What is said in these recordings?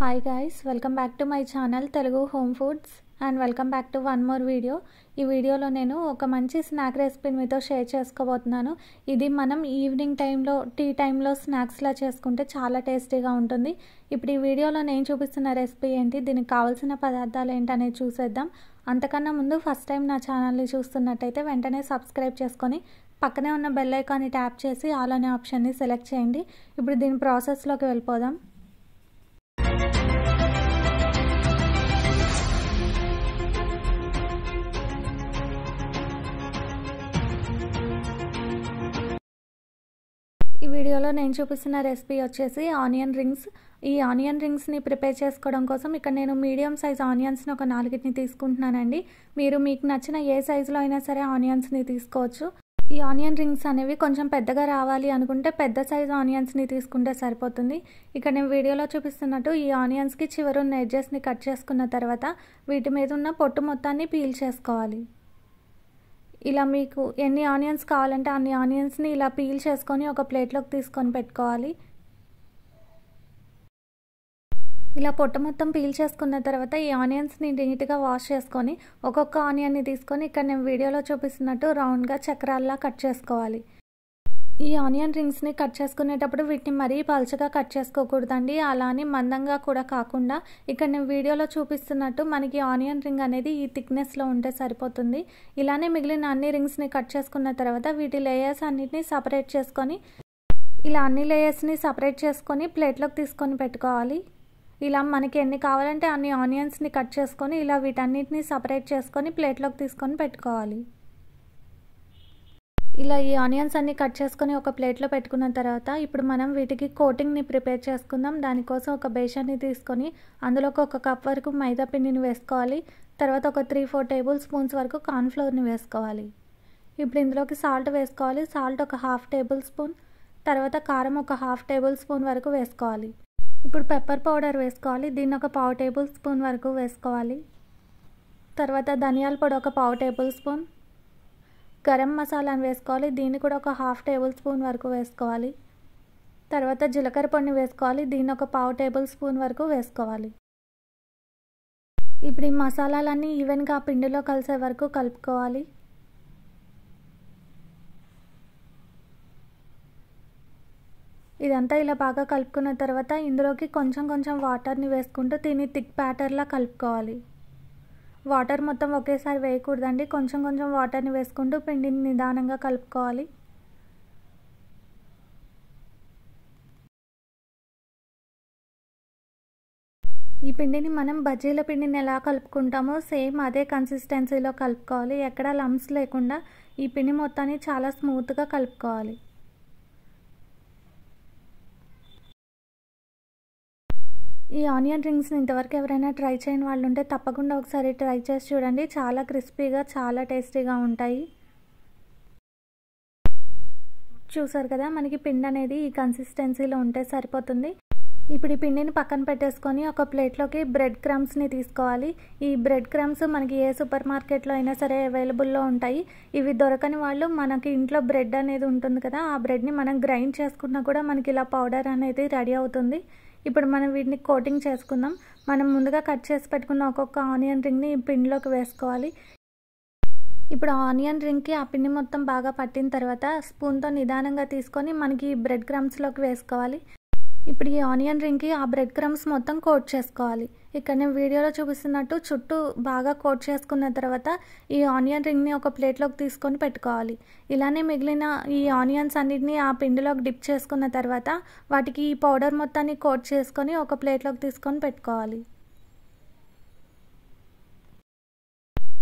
hi guys welcome back to my channel Telugu home foods and welcome back to one more video ఈ వీడియోలో నేను ఒక మంచి snack రెసిపీని మీతో షేర్ చేసుకోబోతున్నాను ఇది మనం ఈవినింగ్ టైంలో టీ టైంలో స్నాక్స్లా చేసుకుంటే చాలా టేస్టీగా ఉంటుంది ఇప్పుడు ఈ వీడియోలో నేను చూపిస్తున్న రెసిపీ ఏంటి దీనికి కావాల్సిన పదార్థాలు ఏంటనేది చూసేద్దాం అంతకన్నా ముందు ఫస్ట్ టైం నా ఛానల్ని చూస్తున్నట్టయితే వెంటనే సబ్స్క్రైబ్ చేసుకొని పక్కనే ఉన్న బెల్ ఐకాన్ని ట్యాప్ చేసి ఆల్ అనే ఆప్షన్ని సెలెక్ట్ చేయండి ఇప్పుడు దీని ప్రాసెస్లోకి వెళ్ళిపోదాం ఈ వీడియోలో నేను చూపిస్తున్న రెసిపీ వచ్చేసి ఆనియన్ రింగ్స్ ఈ ఆనియన్ రింగ్స్ని ప్రిపేర్ చేసుకోవడం కోసం ఇక్కడ నేను మీడియం సైజ్ ఆనియన్స్ని ఒక నాలుగిటిని తీసుకుంటున్నానండి మీరు మీకు నచ్చిన ఏ సైజులో అయినా సరే ఆనియన్స్ని తీసుకోవచ్చు ఈ ఆనియన్ రింగ్స్ అనేవి కొంచెం పెద్దగా రావాలి అనుకుంటే పెద్ద సైజ్ ఆనియన్స్ని తీసుకుంటే సరిపోతుంది ఇక్కడ నేను వీడియోలో చూపిస్తున్నట్టు ఈ ఆనియన్స్కి చివరున్న ఎడ్జెస్ని కట్ చేసుకున్న తర్వాత వీటి మీద ఉన్న పొట్టు మొత్తాన్ని పీల్ చేసుకోవాలి ఇలా మీకు ఎన్ని ఆనియన్స్ కావాలంటే అన్ని ఆనియన్స్ని ఇలా పీల్ చేసుకొని ఒక ప్లేట్లోకి తీసుకొని పెట్టుకోవాలి ఇలా పొట్ట మొత్తం పీల్ చేసుకున్న తర్వాత ఈ ఆనియన్స్ని నీట్గా వాష్ చేసుకొని ఒక్కొక్క ఆనియన్ని తీసుకొని ఇక్కడ నేను వీడియోలో చూపిస్తున్నట్టు రౌండ్గా చక్రాల్లా కట్ చేసుకోవాలి ఈ ఆనియన్ రింగ్స్ని కట్ చేసుకునేటప్పుడు వీటిని మరీ పలుచగా కట్ చేసుకోకూడదండి అలా అని మందంగా కూడా కాకుండా ఇక్కడ నేను వీడియోలో చూపిస్తున్నట్టు మనకి ఆనియన్ రింగ్ అనేది ఈ థిక్నెస్లో ఉంటే సరిపోతుంది ఇలానే మిగిలిన అన్ని రింగ్స్ని కట్ చేసుకున్న తర్వాత వీటి లేయర్స్ అన్నిటిని సపరేట్ చేసుకొని ఇలా అన్ని లేయర్స్ని సపరేట్ చేసుకొని ప్లేట్లోకి తీసుకొని పెట్టుకోవాలి ఇలా మనకి ఎన్ని కావాలంటే అన్ని ఆనియన్స్ని కట్ చేసుకొని ఇలా వీటన్నిటిని సపరేట్ చేసుకొని ప్లేట్లోకి తీసుకొని పెట్టుకోవాలి ఇలా ఈ ఆనియన్స్ అన్నీ కట్ చేసుకొని ఒక ప్లేట్లో పెట్టుకున్న తర్వాత ఇప్పుడు మనం వీటికి కోటింగ్ని ప్రిపేర్ చేసుకుందాం దానికోసం ఒక బేషాన్ని తీసుకొని అందులోకి ఒక కప్ వరకు మైదా పిండిని వేసుకోవాలి తర్వాత ఒక త్రీ ఫోర్ టేబుల్ స్పూన్స్ వరకు కార్న్ఫ్లోర్ని వేసుకోవాలి ఇప్పుడు ఇందులోకి సాల్ట్ వేసుకోవాలి సాల్ట్ ఒక హాఫ్ టేబుల్ స్పూన్ తర్వాత కారం ఒక హాఫ్ టేబుల్ స్పూన్ వరకు వేసుకోవాలి ఇప్పుడు పెప్పర్ పౌడర్ వేసుకోవాలి దీన్ని ఒక పావు టేబుల్ స్పూన్ వరకు వేసుకోవాలి తర్వాత ధనియాల పొడి ఒక పావు టేబుల్ స్పూన్ గరం మసాలాను వేసుకోవాలి దీన్ని కూడా ఒక హాఫ్ టేబుల్ స్పూన్ వరకు వేసుకోవాలి తర్వాత జీలకర్ర పొడిని వేసుకోవాలి దీన్ని ఒక పావు టేబుల్ స్పూన్ వరకు వేసుకోవాలి ఇప్పుడు ఈ మసాలాలన్నీ ఈవెన్గా పిండిలో కలిసే వరకు కలుపుకోవాలి ఇదంతా ఇలా బాగా కలుపుకున్న తర్వాత ఇందులోకి కొంచెం కొంచెం వాటర్ని వేసుకుంటూ దీన్ని థిక్ ప్యాటర్లా కలుపుకోవాలి వాటర్ మొత్తం ఒకేసారి వేయకూడదండి కొంచెం కొంచెం వాటర్ని వేసుకుంటూ పిండిని నిదానంగా కలుపుకోవాలి ఈ పిండిని మనం బజ్జీల పిండిని ఎలా కలుపుకుంటామో సేమ్ అదే కన్సిస్టెన్సీలో కలుపుకోవాలి ఎక్కడా లంప్స్ లేకుండా ఈ పిండి మొత్తాన్ని చాలా స్మూత్గా కలుపుకోవాలి ఈ ఆనియన్ రింగ్స్ని ఇంతవరకు ఎవరైనా ట్రై చేయని వాళ్ళు ఉంటే తప్పకుండా ఒకసారి ట్రై చేసి చూడండి చాలా క్రిస్పీగా చాలా టేస్టీగా ఉంటాయి చూసారు కదా మనకి పిండి అనేది ఈ కన్సిస్టెన్సీలో ఉంటే సరిపోతుంది ఇప్పుడు ఈ పిండిని పక్కన పెట్టేసుకొని ఒక ప్లేట్లోకి బ్రెడ్ క్రమ్స్ని తీసుకోవాలి ఈ బ్రెడ్ క్రమ్స్ మనకి ఏ సూపర్ మార్కెట్లో అయినా సరే అవైలబుల్లో ఉంటాయి ఇవి దొరకని వాళ్ళు మనకి ఇంట్లో బ్రెడ్ అనేది ఉంటుంది కదా ఆ బ్రెడ్ని మనం గ్రైండ్ చేసుకున్నా కూడా మనకి ఇలా పౌడర్ అనేది రెడీ అవుతుంది ఇప్పుడు మనం వీటిని కోటింగ్ చేసుకుందాం మనం ముందుగా కట్ చేసి పెట్టుకున్న ఒక్కొక్క ఆనియన్ రింగ్ని పిండిలోకి వేసుకోవాలి ఇప్పుడు ఆనియన్ రింగ్కి ఆ పిండి మొత్తం బాగా పట్టిన తర్వాత స్పూన్తో నిదానంగా తీసుకొని మనకి బ్రెడ్ క్రమ్స్లోకి వేసుకోవాలి ఇప్పుడు ఈ ఆనియన్ రింగ్కి ఆ బ్రెడ్ క్రమ్స్ మొత్తం కోట్ చేసుకోవాలి ఇక్కడ నేను వీడియోలో చూపిస్తున్నట్టు చుట్టూ బాగా కోట్ చేసుకున్న తర్వాత ఈ ఆనియన్ రింగ్ని ఒక ప్లేట్లోకి తీసుకొని పెట్టుకోవాలి ఇలానే మిగిలిన ఈ ఆనియన్స్ అన్నిటిని ఆ పిండిలోకి డిప్ చేసుకున్న తర్వాత వాటికి ఈ పౌడర్ మొత్తాన్ని కోట్ చేసుకొని ఒక ప్లేట్లోకి తీసుకొని పెట్టుకోవాలి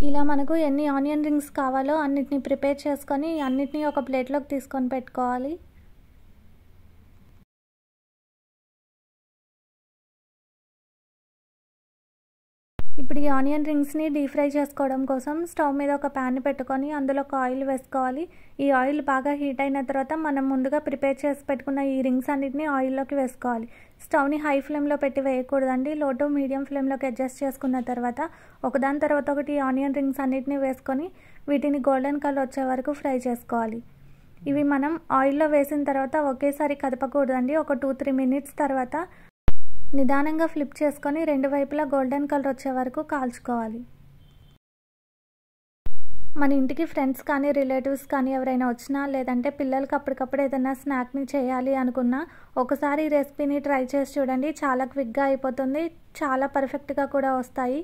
ఇలా మనకు ఎన్ని ఆనియన్ రింగ్స్ కావాలో అన్నిటిని ప్రిపేర్ చేసుకొని అన్నిటినీ ఒక ప్లేట్లోకి తీసుకొని పెట్టుకోవాలి ఇప్పుడు ఈ ఆనియన్ రింగ్స్ని డీప్ ఫ్రై చేసుకోవడం కోసం స్టవ్ మీద ఒక ప్యాన్ పెట్టుకొని అందులో ఒక ఆయిల్ వేసుకోవాలి ఈ ఆయిల్ బాగా హీట్ అయిన తర్వాత మనం ముందుగా ప్రిపేర్ చేసి పెట్టుకున్న ఈ రింగ్స్ అన్నిటిని ఆయిల్లోకి వేసుకోవాలి స్టవ్ని హై ఫ్లేమ్లో పెట్టి వేయకూడదండి లో టు మీడియం ఫ్లేమ్లోకి అడ్జస్ట్ చేసుకున్న తర్వాత ఒకదాని తర్వాత ఒకటి ఆనియన్ రింగ్స్ అన్నిటిని వేసుకొని వీటిని గోల్డెన్ కలర్ వచ్చే వరకు ఫ్రై చేసుకోవాలి ఇవి మనం ఆయిల్లో వేసిన తర్వాత ఒకేసారి కదపకూడదండి ఒక టూ త్రీ మినిట్స్ తర్వాత నిదానంగా ఫ్లిప్ చేసుకొని రెండు వైపులా గోల్డెన్ కలర్ వచ్చే వరకు కాల్చుకోవాలి మన ఇంటికి ఫ్రెండ్స్ కానీ రిలేటివ్స్ కానీ ఎవరైనా వచ్చినా లేదంటే పిల్లలకి అప్పటికప్పుడు ఏదైనా స్నాక్ని చేయాలి అనుకున్నా ఒకసారి ఈ రెసిపీని ట్రై చేసి చూడండి చాలా క్విక్గా అయిపోతుంది చాలా పర్ఫెక్ట్గా కూడా వస్తాయి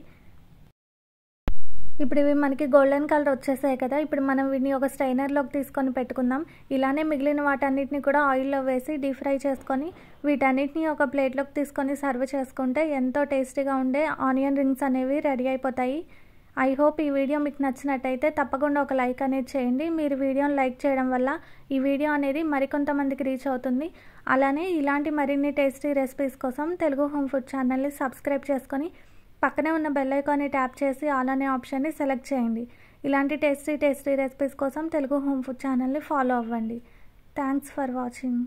ఇప్పుడు ఇవి మనకి గోల్డెన్ కలర్ వచ్చేసాయి కదా ఇప్పుడు మనం వీటిని ఒక స్ట్రైనర్లోకి తీసుకొని పెట్టుకుందాం ఇలానే మిగిలిన వాటన్నిటిని కూడా ఆయిల్లో వేసి డీప్ ఫ్రై చేసుకొని వీటన్నిటిని ఒక ప్లేట్లోకి తీసుకొని సర్వ్ చేసుకుంటే ఎంతో టేస్టీగా ఉండే ఆనియన్ రింగ్స్ అనేవి రెడీ అయిపోతాయి ఐ హోప్ ఈ వీడియో మీకు నచ్చినట్టయితే తప్పకుండా ఒక లైక్ అనేది చేయండి మీరు వీడియోని లైక్ చేయడం వల్ల ఈ వీడియో అనేది మరికొంతమందికి రీచ్ అవుతుంది అలానే ఇలాంటి మరిన్ని టేస్టీ రెసిపీస్ కోసం తెలుగు హోమ్ ఫుడ్ ఛానల్ని సబ్స్క్రైబ్ చేసుకొని పక్కనే ఉన్న బెల్ ఐకాన్ని ట్యాప్ చేసి ఆల్ అనే ఆప్షన్ని సెలెక్ట్ చేయండి ఇలాంటి టేస్టీ టేస్టీ రెసిపీస్ కోసం తెలుగు హోమ్ ఫుడ్ ఛానల్ని ఫాలో అవ్వండి థ్యాంక్స్ ఫర్ వాచింగ్